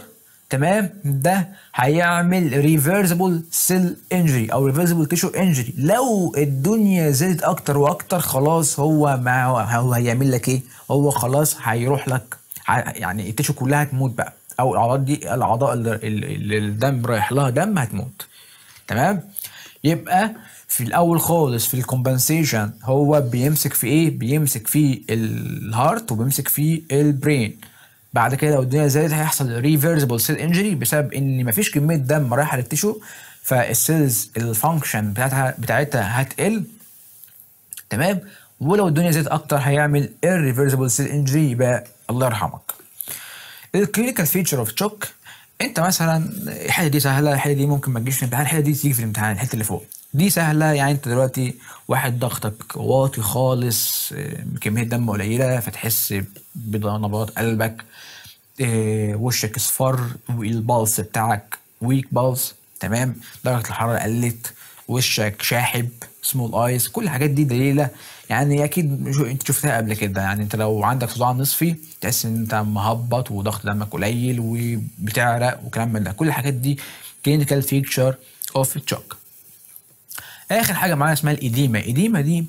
تمام ده هيعمل ريفيرسبل سيل انجري او ريفيرسبل تيشو انجري لو الدنيا زادت اكتر واكتر خلاص هو ما هو هيعمل لك ايه هو خلاص هيروح لك يعني التيشو كلها هتموت بقى او الاعراض دي الاعضاء اللي الدم رايح لها دم هتموت تمام يبقى في الاول خالص في الكومبنسيشن هو بيمسك في ايه بيمسك في الهارت وبيمسك في البرين بعد كده لو الدنيا زادت هيحصل ريفيرسبل سيل انجري بسبب ان مفيش كميه دم رايحه للتشو فالسيلز الفانكشن بتاعتها بتاعتها هتقل تمام ولو الدنيا زادت اكتر هيعمل irreversible سيل انجري يبقى الله يرحمك الكلينيكال فيتشر اوف تشوك انت مثلا الحته دي سهله الحته دي ممكن ما تجيش في الامتحان الحته دي تيجي في الامتحان الحته اللي فوق دي سهله يعني انت دلوقتي واحد ضغطك واطي خالص آه، كميه دم قليله فتحس بنبضات قلبك آه، وشك اصفر والبالس بتاعك ويك بالس تمام درجه الحراره قلت وشك شاحب سمول ايز كل الحاجات دي دليله يعني اكيد انت شفتها قبل كده يعني انت لو عندك صداع نصفي تحس ان انت مهبط وضغط دمك قليل وبتعرق وكلام من ده كل الحاجات دي كلينيكال فيكتشر اوف تشوك اخر حاجه معانا اسمها الايديما ايديما دي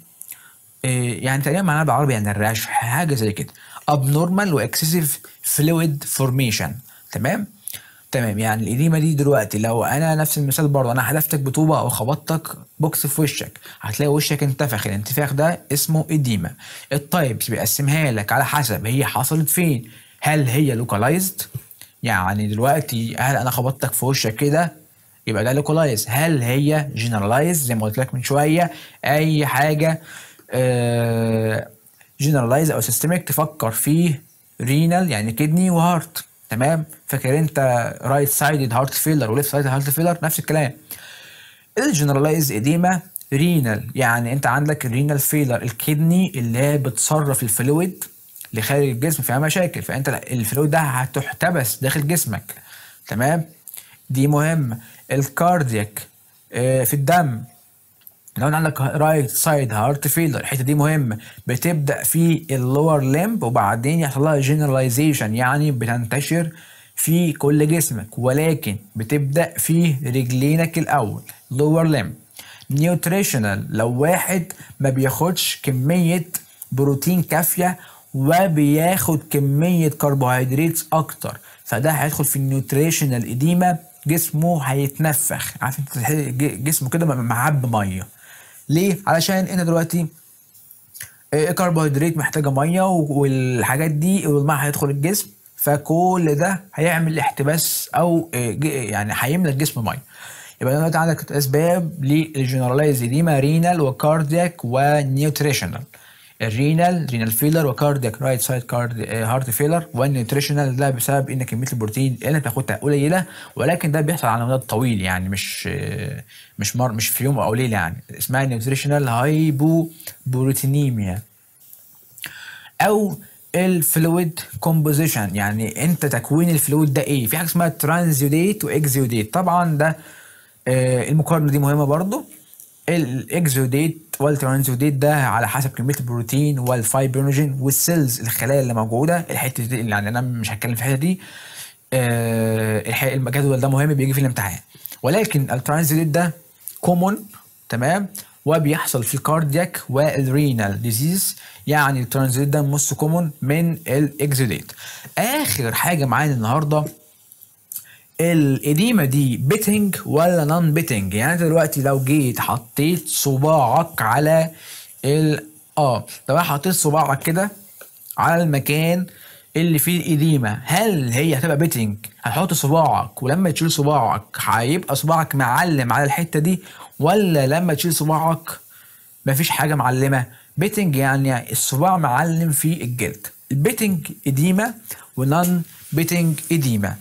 آه، يعني تقريبا معناها بالعربي يعني الرشح حاجه زي كده abnormal واكسسيف فلويد فورميشن تمام تمام يعني الايديما دي دلوقتي لو انا نفس المثال برضه انا حلفتك بطوبه او خبطتك بوكس في وشك هتلاقي وشك انتفخ الانتفاخ ده اسمه ايديما التايبس بيقسمها لك على حسب هي حصلت فين هل هي لوكالايزد يعني دلوقتي هل انا خبطتك في وشك كده يبقى ده لوكالايز هل هي جنرالايز زي ما قلت لك من شويه اي حاجه جنرالايز آه، او سيستميك تفكر فيه رينال يعني كدني وهارت تمام فاكر انت رايت سايدد هارت فيلر وليفت سايدد هارت فيلر نفس الكلام الجنرالايز اديما رينال يعني انت عندك الرينال فيلر الكدني اللي هي بتصرف الفلويد لخارج الجسم فيها مشاكل فانت الفلويد ده هتحتبس داخل جسمك تمام دي مهمه الكاردياك آه، في الدم لو انا عندك رايت سايد هارت فيلر الحته دي مهمه بتبدا في اللور لمب وبعدين يحصل لها جنراليزيشن يعني بتنتشر في كل جسمك ولكن بتبدا في رجلينك الاول لور لمب نيوتريشنال لو واحد ما بياخدش كميه بروتين كافيه وبياخد كميه كربوهيدرات اكتر فده هيدخل في النيوتريشنال اديما جسمه هيتنفخ عارف جسمه كده معب ميه ليه؟ علشان انا دلوقتي آه، الكربوهيدرات محتاجه ميه والحاجات دي والماء هيدخل الجسم فكل ده هيعمل احتباس او آه، يعني هيملى الجسم ميه يبقى دلوقتي عندك اسباب للجنراليز دي مارينال وكاردياك ونيوتريشنال الرينال رينال فيلر وكاردياك رايت سايد كارد هارت فيلر والنيوتريشنال ده بسبب ان كميه البروتين اللي انت بتاخدها قليله ولكن ده بيحصل على مدى طويل يعني مش eh، مش مر مش في يوم او ليله يعني اسمها نيوتريشنال هايبو بروتينيميا او الفلويد كومبوزيشن يعني انت تكوين الفلويد ده ايه في حاجه اسمها ترانزيوديت واكزيوديت طبعا ده eh، المقارنه دي مهمه برضو الاكزوديت والترانزوديت ده على حسب كميه البروتين والفايبرينوجين والسيلز الخلايا اللي موجوده الحته دي يعني انا مش هتكلم في الحته دي آه الجدول ده مهم بيجي في الامتحان ولكن الترانزوديت ده كومون تمام وبيحصل في الكاردياك والرينال ديزيز يعني الترانزوديت ده نص كومون من الاكزوديت اخر حاجه معانا النهارده القديمه دي بيتنج ولا نون بيتنج يعني انت دلوقتي لو جيت حطيت صباعك على ال اه طب انا حطيت صباعك كده على المكان اللي فيه القديمه هل هي هتبقى بيتنج هتحط صباعك ولما تشيل صباعك هيبقى صباعك معلم على الحته دي ولا لما تشيل صباعك مفيش حاجه معلمه بيتنج يعني الصباع معلم في الجلد البيتنج قديمه ونان بيتنج قديمه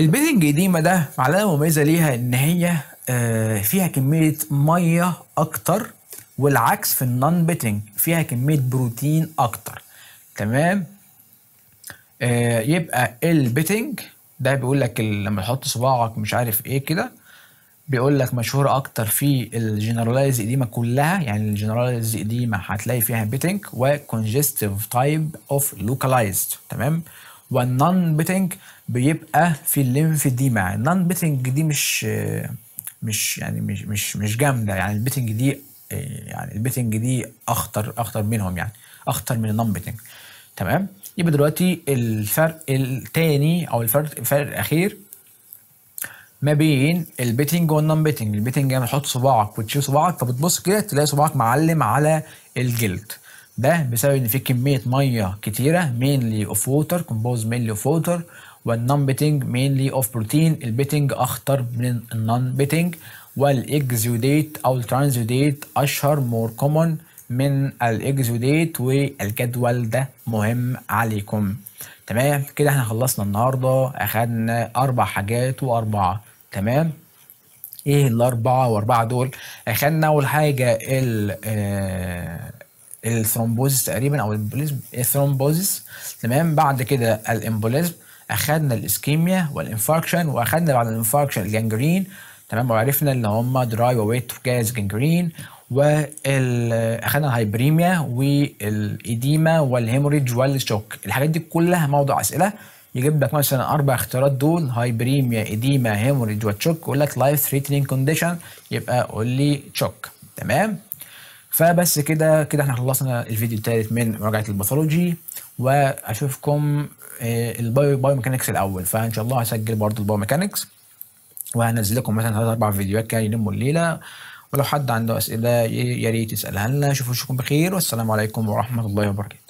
البيت القديمه ده علامه مميزه ليها ان هي آه، فيها كميه ميه اكتر والعكس في النون بيتنج فيها كميه بروتين اكتر تمام آه، يبقى البيتنج ده بيقول لك لما تحط صباعك مش عارف ايه كده بيقول لك مشهور أكتر في الجنراليز قديمه كلها يعني الجنراليز قديمه هتلاقي فيها بيتنج وكونجستيف تايب أوف لوكالايزد تمام والنون بيتنج بيبقى في الليمف دي مع النون بيتنج دي مش مش يعني مش مش مش جامده يعني البيتنج دي يعني البيتنج دي اخطر اخطر منهم يعني اخطر من النون بيتنج تمام يبقى دلوقتي الفرق الثاني او الفرق الفرق الاخير ما بين البيتنج والنون بيتنج البيتنج يعني تحط صباعك وتشيل صباعك فبتبص كده تلاقي صباعك معلم على الجلد ده بسبب ان في كميه ميه كتيره مينلي اوف ووتر كومبوز مينلي اوف ووتر والنون بيتنج مينلي اوف بروتين البيتنج أخطر من النون بيتنج والإكزوديت أو الترانزوديت أشهر مور كومون من الإكزوديت والجدول ده مهم عليكم تمام كده احنا خلصنا النهاردة أخدنا أربع حاجات وأربعة تمام ايه الاربعه واربعه دول اخدنا اول حاجه ال آه الثرومبوزيس تقريبا او الثرومبوزيس تمام بعد كده الامبوليزم اخدنا الاسكيميا والانفاركشن واخدنا بعد الانفاركشن الجنجرين تمام وعرفنا ان هم دراي وويت جاز جنجرين واخدنا الهايبريميا والايديما والهيموريج والشوك الحاجات دي كلها موضوع اسئله يجيب لك مثلا اربع اختيارات دول هايبريميا ايديما هيموريج وتشوك يقول لك لايف ثريتنينج كونديشن يبقى قول لي تشوك تمام فبس كده كده احنا خلصنا الفيديو الثالث من مراجعه الباثولوجي واشوفكم آه، البايو بايو ميكانكس الاول فان شاء الله هسجل برضه البايو ميكانكس وهنزل لكم مثلا ثلاث اربع فيديوهات كده يلموا الليله ولو حد عنده اسئله يا ريت يسالها لنا اشوفكم بخير والسلام عليكم ورحمه الله وبركاته